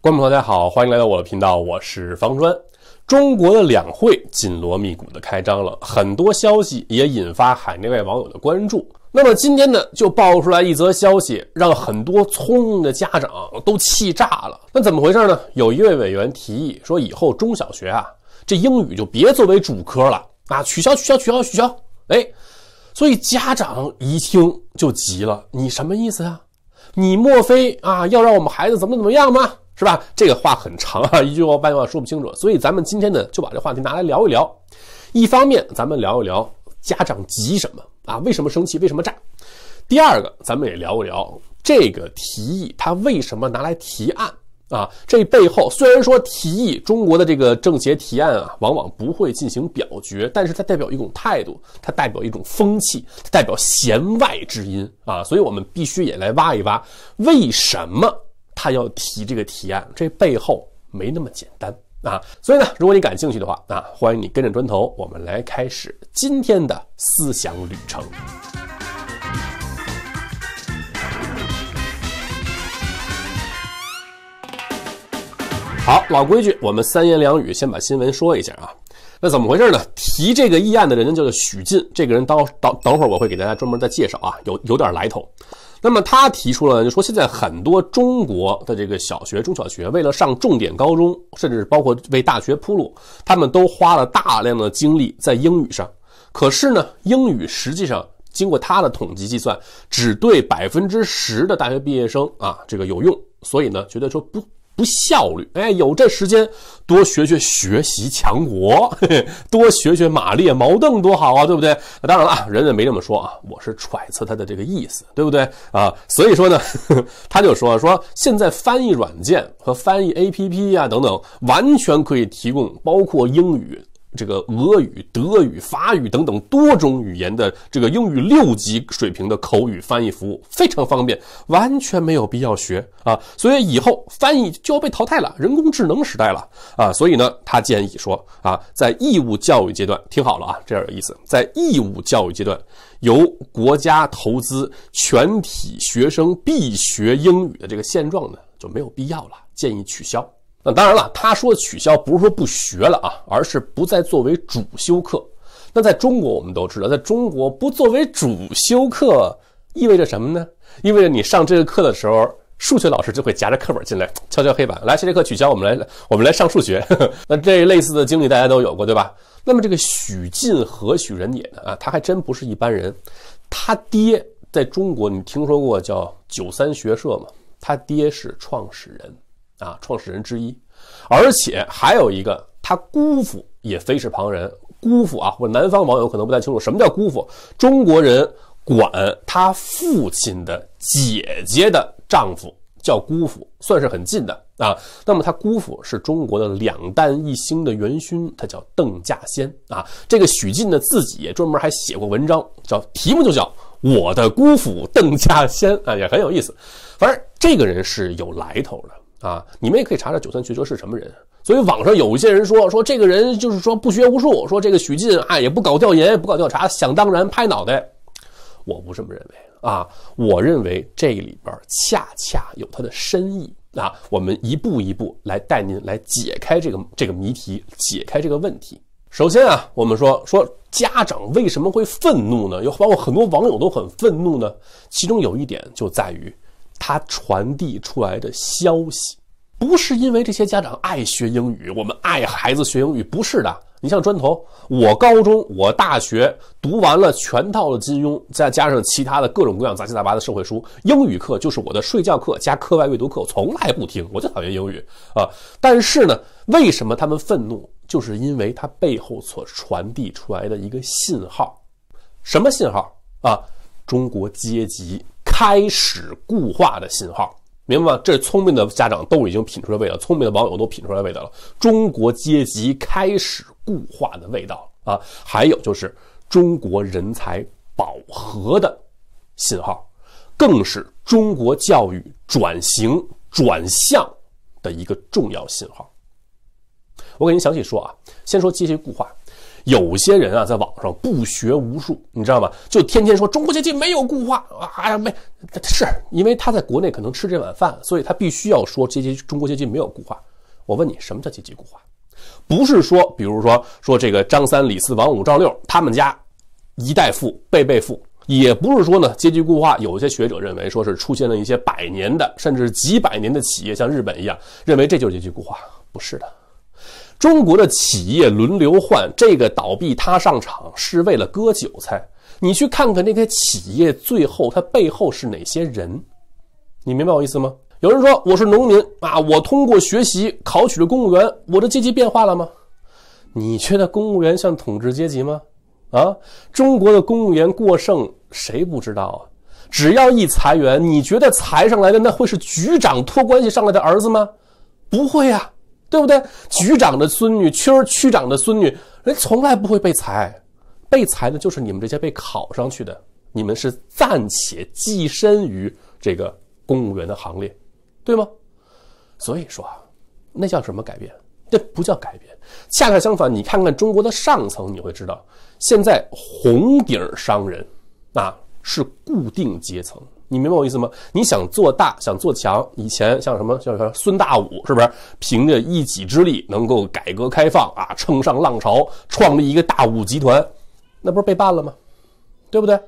观众朋友，大家好，欢迎来到我的频道，我是方砖。中国的两会紧锣密鼓的开张了，很多消息也引发海内外网友的关注。那么今天呢，就爆出来一则消息，让很多聪明的家长都气炸了。那怎么回事呢？有一位委员提议说，以后中小学啊，这英语就别作为主科了，啊，取消，取消，取消，取消。哎，所以家长一听就急了：“你什么意思啊？你莫非啊要让我们孩子怎么怎么样吗？”是吧？这个话很长啊，一句话半句话说不清楚，所以咱们今天呢就把这话题拿来聊一聊。一方面，咱们聊一聊家长急什么啊，为什么生气，为什么炸。第二个，咱们也聊一聊这个提议他为什么拿来提案啊？这背后虽然说提议中国的这个政协提案啊，往往不会进行表决，但是它代表一种态度，它代表一种风气，代表弦外之音啊，所以我们必须也来挖一挖为什么。他要提这个提案，这背后没那么简单啊！所以呢，如果你感兴趣的话，啊，欢迎你跟着砖头，我们来开始今天的思想旅程。好，老规矩，我们三言两语先把新闻说一下啊。那怎么回事呢？提这个议案的人叫做许进，这个人到到等会儿我会给大家专门再介绍啊，有有点来头。那么他提出了，就说现在很多中国的这个小学、中小学，为了上重点高中，甚至包括为大学铺路，他们都花了大量的精力在英语上。可是呢，英语实际上经过他的统计计算，只对百分之十的大学毕业生啊这个有用。所以呢，觉得说不。不效率，哎，有这时间多学学学习强国，嘿嘿，多学学马列毛邓多好啊，对不对？当然了，人家没这么说啊，我是揣测他的这个意思，对不对啊？所以说呢，呵 呵他就说说现在翻译软件和翻译 A P P 啊等等，完全可以提供，包括英语。这个俄语、德语、法语等等多种语言的这个英语六级水平的口语翻译服务非常方便，完全没有必要学啊！所以以后翻译就要被淘汰了，人工智能时代了啊！所以呢，他建议说啊，在义务教育阶段，听好了啊，这样有意思，在义务教育阶段由国家投资全体学生必学英语的这个现状呢就没有必要了，建议取消。那当然了，他说取消不是说不学了啊，而是不再作为主修课。那在中国，我们都知道，在中国不作为主修课意味着什么呢？意味着你上这个课的时候，数学老师就会夹着课本进来，敲敲黑板，来，这节课取消，我们来，我们来上数学。那这类似的经历大家都有过，对吧？那么这个许晋何许人也呢？啊，他还真不是一般人。他爹在中国，你听说过叫九三学社吗？他爹是创始人。啊，创始人之一，而且还有一个，他姑父也非是旁人，姑父啊，或者南方网友可能不太清楚什么叫姑父，中国人管他父亲的姐姐的丈夫叫姑父，算是很近的啊。那么他姑父是中国的两弹一星的元勋，他叫邓稼先啊。这个许晋呢自己专门还写过文章，叫题目就叫《我的姑父邓稼先》啊，也很有意思。反正这个人是有来头的。啊，你们也可以查查九三学社是什么人。所以网上有一些人说说这个人就是说不学无术，说这个许晋啊也不搞调研，不搞调查，想当然拍脑袋。我不这么认为啊，我认为这里边恰恰有他的深意啊。我们一步一步来带您来解开这个这个谜题，解开这个问题。首先啊，我们说说家长为什么会愤怒呢？又包括很多网友都很愤怒呢？其中有一点就在于。他传递出来的消息，不是因为这些家长爱学英语，我们爱孩子学英语，不是的。你像砖头，我高中、我大学读完了全套的金庸，再加上其他的各种各样杂七杂八的社会书，英语课就是我的睡觉课加课外阅读课，我从来不听，我就讨厌英语啊。但是呢，为什么他们愤怒？就是因为它背后所传递出来的一个信号，什么信号啊？中国阶级。开始固化的信号，明白吗？这聪明的家长都已经品出来味道，聪明的网友都品出来味道了。中国阶级开始固化的味道啊，还有就是中国人才饱和的信号，更是中国教育转型转向的一个重要信号。我给您详细说啊，先说阶级固化。有些人啊，在网上不学无术，你知道吗？就天天说中国阶级没有固化啊！呀，没，是因为他在国内可能吃这碗饭，所以他必须要说阶级中国阶级没有固化。我问你，什么叫阶级固化？不是说，比如说说这个张三李四王五赵六他们家一代富，辈辈富，也不是说呢阶级固化。有些学者认为，说是出现了一些百年的，甚至几百年的企业，像日本一样，认为这就是阶级固化，不是的。中国的企业轮流换，这个倒闭他上场是为了割韭菜。你去看看那些企业，最后它背后是哪些人？你明白我意思吗？有人说我是农民啊，我通过学习考取了公务员，我的阶级变化了吗？你觉得公务员像统治阶级吗？啊，中国的公务员过剩谁不知道啊？只要一裁员，你觉得裁上来的那会是局长托关系上来的儿子吗？不会呀。对不对？局长的孙女，区儿区长的孙女，人从来不会被裁，被裁的就是你们这些被考上去的，你们是暂且寄身于这个公务员的行列，对吗？所以说啊，那叫什么改变？这不叫改变，恰恰相反，你看看中国的上层，你会知道，现在红顶商人啊是固定阶层。你明白我意思吗？你想做大，想做强，以前像什么像什么孙大武，是不是凭着一己之力能够改革开放啊，乘上浪潮，创立一个大武集团，那不是被办了吗？对不对？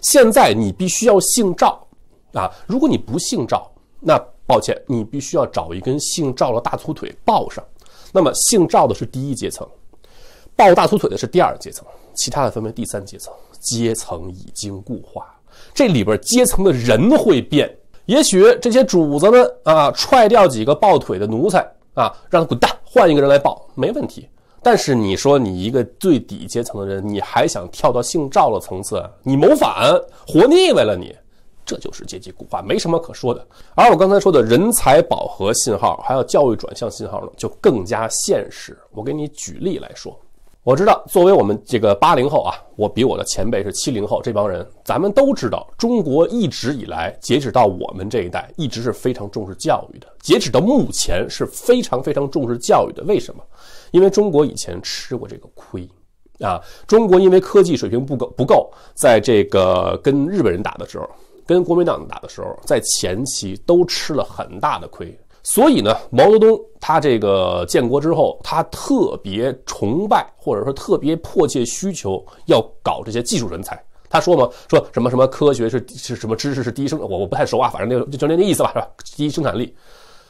现在你必须要姓赵啊！如果你不姓赵，那抱歉，你必须要找一根姓赵的大粗腿抱上。那么姓赵的是第一阶层，抱大粗腿的是第二阶层，其他的分为第三阶层。阶层已经固化。这里边阶层的人会变，也许这些主子们啊踹掉几个抱腿的奴才啊，让他滚蛋，换一个人来抱没问题。但是你说你一个最底阶层的人，你还想跳到姓赵的层次，你谋反，活腻歪了你，这就是阶级固化，没什么可说的。而我刚才说的人才饱和信号，还有教育转向信号呢，就更加现实。我给你举例来说。我知道，作为我们这个八零后啊，我比我的前辈是七零后，这帮人咱们都知道，中国一直以来，截止到我们这一代，一直是非常重视教育的。截止到目前，是非常非常重视教育的。为什么？因为中国以前吃过这个亏，啊，中国因为科技水平不够不够，在这个跟日本人打的时候，跟国民党打的时候，在前期都吃了很大的亏。所以呢，毛泽东他这个建国之后，他特别崇拜或者说特别迫切需求要搞这些技术人才。他说嘛，说什么什么科学是是什么知识是第一生，我我不太熟啊，反正那个就就那意思吧，是吧？第一生产力，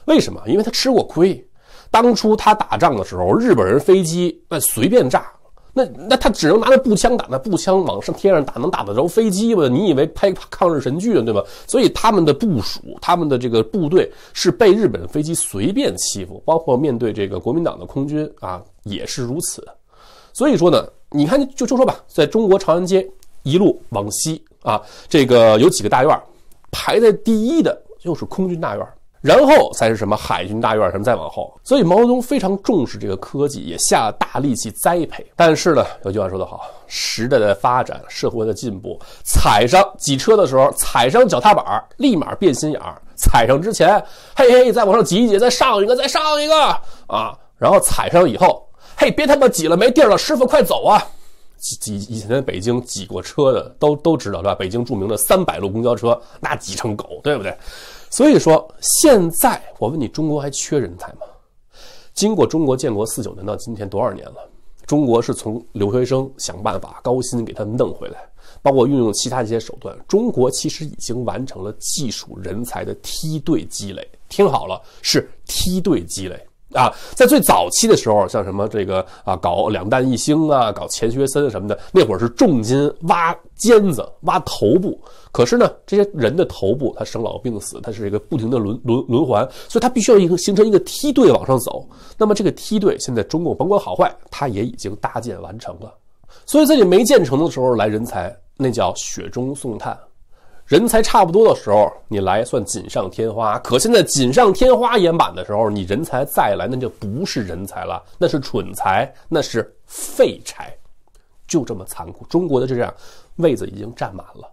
为什么？因为他吃过亏，当初他打仗的时候，日本人飞机那随便炸。那那他只能拿着步枪打，那步枪往上天上打能打得着飞机吗？你以为拍抗日神剧呢，对吧？所以他们的部署，他们的这个部队是被日本飞机随便欺负，包括面对这个国民党的空军啊也是如此。所以说呢，你看就就说吧，在中国长安街一路往西啊，这个有几个大院，排在第一的就是空军大院。然后才是什么海军大院什么，再往后。所以毛泽东非常重视这个科技，也下了大力气栽培。但是呢，有句话说得好：时代的发展，社会的进步。踩上挤车的时候，踩上脚踏板，立马变心眼儿。踩上之前，嘿嘿，再往上挤一挤，再上一个，再上一个啊！然后踩上以后，嘿，别他妈挤了，没地儿了，师傅快走啊！挤挤以前在北京挤过车的都都知道，对吧？北京著名的三百路公交车，那挤成狗，对不对？所以说，现在我问你，中国还缺人才吗？经过中国建国四九年到今天多少年了？中国是从留学生想办法高薪给他弄回来，包括运用其他一些手段，中国其实已经完成了技术人才的梯队积累。听好了，是梯队积累。啊，在最早期的时候，像什么这个啊，搞两弹一星啊，搞钱学森什么的，那会儿是重金挖尖子、挖头部。可是呢，这些人的头部，他生老病死，他是一个不停的轮轮轮环，所以他必须要一个形成一个梯队往上走。那么这个梯队现在中共甭管好坏，他也已经搭建完成了。所以在你没建成的时候来人才，那叫雪中送炭。人才差不多的时候，你来算锦上添花；可现在锦上添花也满的时候，你人才再来，那就不是人才了，那是蠢材，那是废柴，就这么残酷。中国的就这样，位子已经占满了，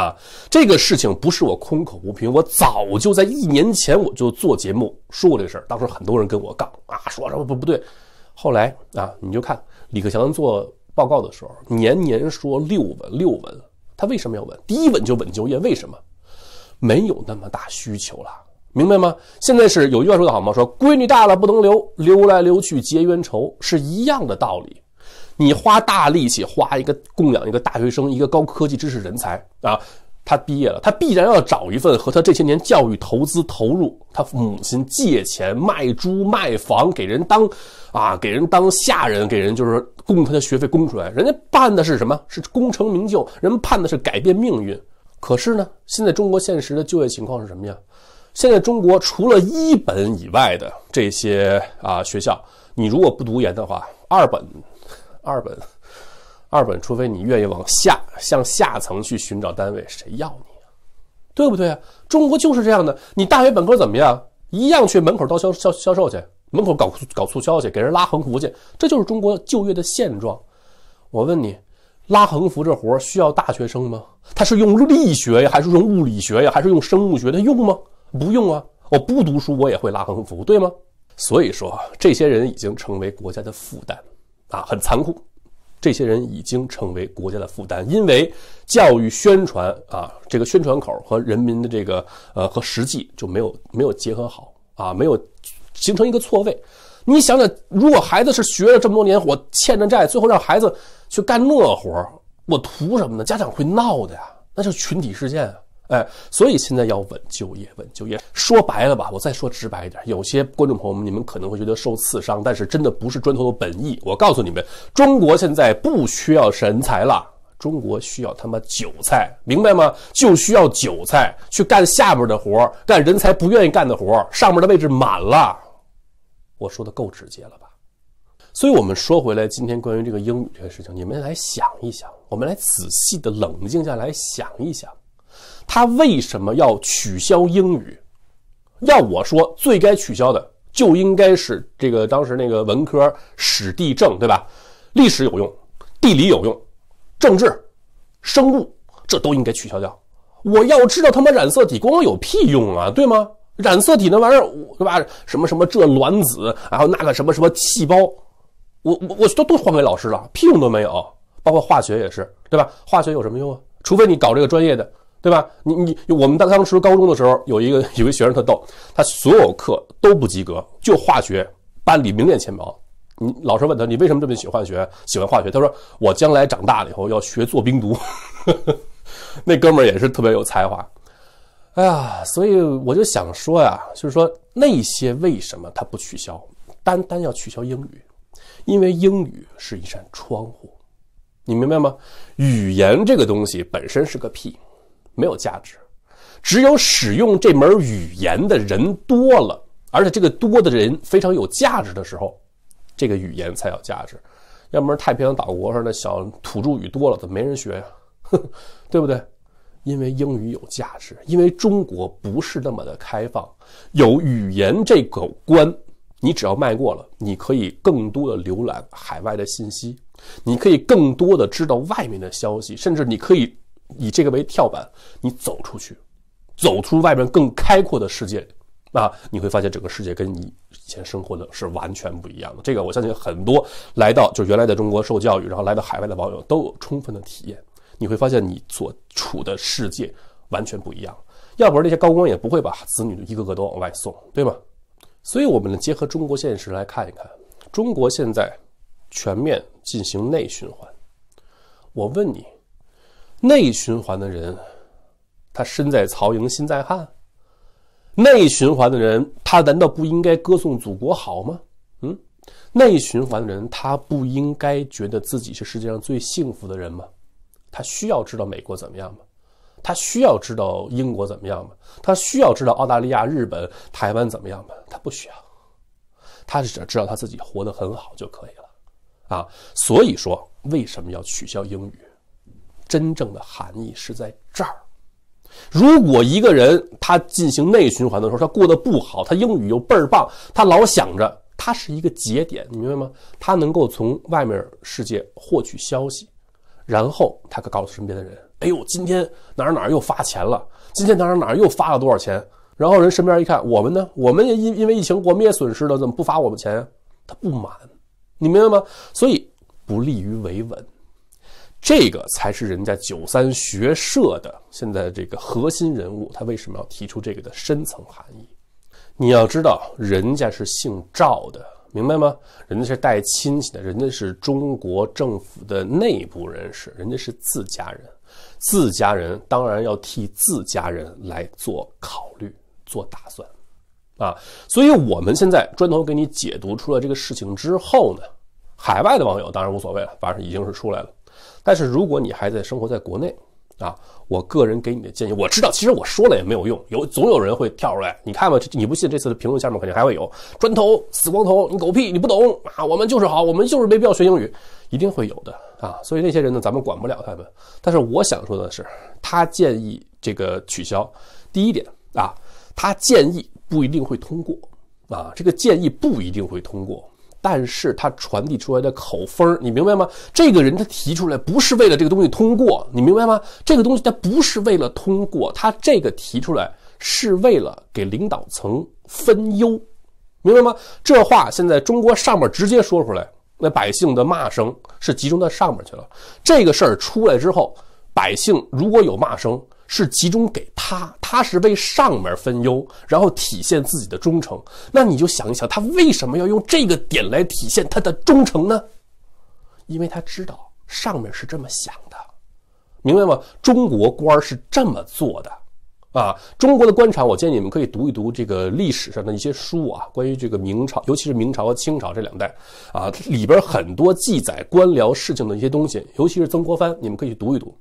啊，这个事情不是我空口无凭，我早就在一年前我就做节目说过这个事儿，当时很多人跟我杠啊，说什么不不对，后来啊，你就看李克强做报告的时候，年年说六文六文。他为什么要稳？第一稳就稳就业，为什么没有那么大需求了？明白吗？现在是有句话说的好吗？说闺女大了不能留，留来留去结冤仇，是一样的道理。你花大力气花一个供养一个大学生，一个高科技知识人才啊。他毕业了，他必然要找一份和他这些年教育投资投入，他母亲借钱卖猪卖房给人当，啊，给人当下人，给人就是供他的学费供出来。人家办的是什么？是功成名就。人盼的是改变命运。可是呢，现在中国现实的就业情况是什么呀？现在中国除了一本以外的这些啊学校，你如果不读研的话，二本，二本。二本，除非你愿意往下向下层去寻找单位，谁要你啊？对不对啊？中国就是这样的。你大学本科怎么样？一样去门口当销销销售去，门口搞搞促销去，给人拉横幅去。这就是中国就业的现状。我问你，拉横幅这活需要大学生吗？他是用力学呀，还是用物理学呀，还是用生物学？他用吗？不用啊！我不读书，我也会拉横幅，对吗？所以说，这些人已经成为国家的负担啊，很残酷。这些人已经成为国家的负担，因为教育宣传啊，这个宣传口和人民的这个呃和实际就没有没有结合好啊，没有形成一个错位。你想想，如果孩子是学了这么多年，我欠着债，最后让孩子去干那活儿，我图什么呢？家长会闹的呀，那是群体事件。啊。哎，所以现在要稳就业，稳就业。说白了吧，我再说直白一点，有些观众朋友们，你们可能会觉得受刺伤，但是真的不是砖头的本意。我告诉你们，中国现在不需要人才了，中国需要他妈韭菜，明白吗？就需要韭菜去干下边的活，干人才不愿意干的活，上面的位置满了。我说的够直接了吧？所以我们说回来，今天关于这个英语这个事情，你们来想一想，我们来仔细的冷静下来想一想。他为什么要取消英语？要我说，最该取消的就应该是这个当时那个文科史地政，对吧？历史有用，地理有用，政治、生物这都应该取消掉。我要知道他妈染色体，光有屁用啊，对吗？染色体那玩意儿，对吧？什么什么这卵子，然后那个什么什么细胞，我我我都都还给老师了，屁用都没有。包括化学也是，对吧？化学有什么用啊？除非你搞这个专业的。对吧？你你我们当当时高中的时候，有一个 一个学生特逗，他所有课都不及格，就化学班里名列前茅。你老师问他，你为什么这么喜欢学喜欢化学？他说我将来长大了以后要学做冰毒。那哥们儿也是特别有才华。哎呀，所以我就想说呀，就是说那些为什么他不取消，单单要取消英语？因为英语是一扇窗户，你明白吗？语言这个东西本身是个屁。没有价值，只有使用这门语言的人多了，而且这个多的人非常有价值的时候，这个语言才有价值。要不然，太平洋岛国上的小土著语多了，怎么没人学呀？对不对？因为英语有价值，因为中国不是那么的开放。有语言这口关，你只要迈过了，你可以更多的浏览海外的信息，你可以更多的知道外面的消息，甚至你可以。以这个为跳板，你走出去，走出外面更开阔的世界，啊，你会发现整个世界跟你以前生活的是完全不一样的。这个我相信很多来到就原来在中国受教育，然后来到海外的网友都有充分的体验。你会发现你所处的世界完全不一样。要不然那些高官也不会把子女一个个都往外送，对吗？所以，我们结合中国现实来看一看，中国现在全面进行内循环。我问你。内循环的人，他身在曹营心在汉。内循环的人，他难道不应该歌颂祖国好吗？嗯，内循环的人，他不应该觉得自己是世界上最幸福的人吗？他需要知道美国怎么样吗？他需要知道英国怎么样吗？他需要知道澳大利亚、日本、台湾怎么样吗？他不需要，他只要知道他自己活得很好就可以了。啊，所以说，为什么要取消英语？真正的含义是在这儿。如果一个人他进行内循环的时候，他过得不好，他英语又倍儿棒，他老想着他是一个节点，你明白吗？他能够从外面世界获取消息，然后他可告诉身边的人：“哎呦，今天哪儿哪儿又发钱了？今天哪儿哪儿又发了多少钱？”然后人身边一看，我们呢？我们也因因为疫情，我们也损失了，怎么不发我们钱他不满，你明白吗？所以不利于维稳。这个才是人家九三学社的现在这个核心人物，他为什么要提出这个的深层含义？你要知道，人家是姓赵的，明白吗？人家是带亲戚的，人家是中国政府的内部人士，人家是自家人，自家人当然要替自家人来做考虑、做打算啊。所以我们现在砖头给你解读出了这个事情之后呢，海外的网友当然无所谓了，反正已经是出来了。但是如果你还在生活在国内，啊，我个人给你的建议，我知道其实我说了也没有用，有总有人会跳出来，你看吧，你不信这次的评论下面肯定还会有砖头死光头，你狗屁你不懂啊，我们就是好，我们就是没必要学英语，一定会有的啊，所以那些人呢，咱们管不了他们。但是我想说的是，他建议这个取消，第一点啊，他建议不一定会通过啊，这个建议不一定会通过。但是他传递出来的口风你明白吗？这个人他提出来不是为了这个东西通过，你明白吗？这个东西他不是为了通过，他这个提出来是为了给领导层分忧，明白吗？这话现在中国上面直接说出来，那百姓的骂声是集中到上面去了。这个事儿出来之后，百姓如果有骂声。是集中给他，他是为上面分忧，然后体现自己的忠诚。那你就想一想，他为什么要用这个点来体现他的忠诚呢？因为他知道上面是这么想的，明白吗？中国官儿是这么做的啊！中国的官场，我建议你们可以读一读这个历史上的一些书啊，关于这个明朝，尤其是明朝和清朝这两代啊，里边很多记载官僚事情的一些东西，尤其是曾国藩，你们可以去读一读，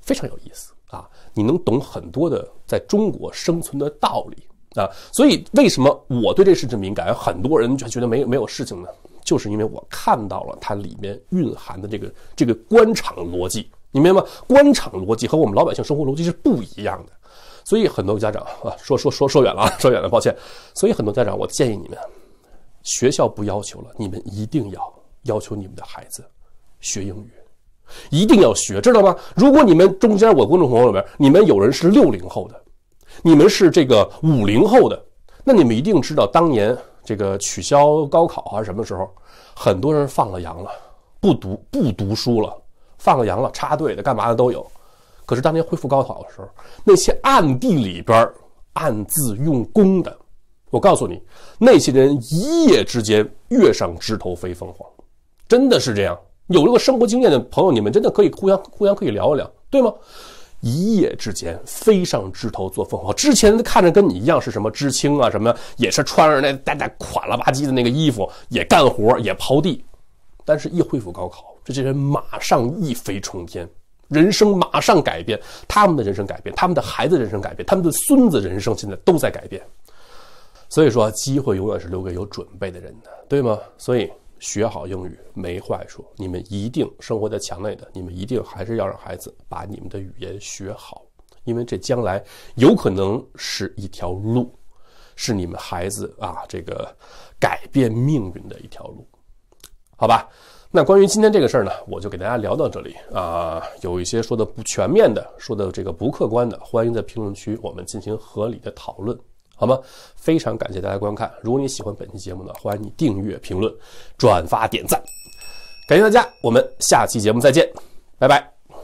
非常有意思啊！你能懂很多的在中国生存的道理啊，所以为什么我对这事情敏感？很多人就觉得没没有事情呢，就是因为我看到了它里面蕴含的这个这个官场逻辑，你明白吗？官场逻辑和我们老百姓生活逻辑是不一样的，所以很多家长啊，说说说说远了啊，说远了，抱歉。所以很多家长，我建议你们，学校不要求了，你们一定要要求你们的孩子学英语。一定要学，知道吗？如果你们中间我观众朋友里边，你们有人是六零后的，你们是这个五零后的，那你们一定知道当年这个取消高考啊，什么时候很多人放了羊了，不读不读书了，放了羊了，插队的干嘛的都有。可是当年恢复高考的时候，那些暗地里边暗自用功的，我告诉你，那些人一夜之间跃上枝头飞凤凰，真的是这样。有这个生活经验的朋友，你们真的可以互相互相可以聊一聊，对吗？一夜之间飞上枝头做凤凰。之前看着跟你一样是什么知青啊，什么也是穿着那大大垮了吧唧的那个衣服，也干活也刨地，但是一恢复高考，这些人马上一飞冲天，人生马上改变，他们的人生改变，他们的孩子人生改变，他们的孙子人生现在都在改变。所以说，机会永远是留给有准备的人的，对吗？所以。学好英语没坏处，你们一定生活在墙内的，你们一定还是要让孩子把你们的语言学好，因为这将来有可能是一条路，是你们孩子啊这个改变命运的一条路，好吧？那关于今天这个事儿呢，我就给大家聊到这里啊，有一些说的不全面的，说的这个不客观的，欢迎在评论区我们进行合理的讨论。好吗？非常感谢大家观看。如果你喜欢本期节目呢，欢迎你订阅、评论、转发、点赞。感谢大家，我们下期节目再见，拜拜。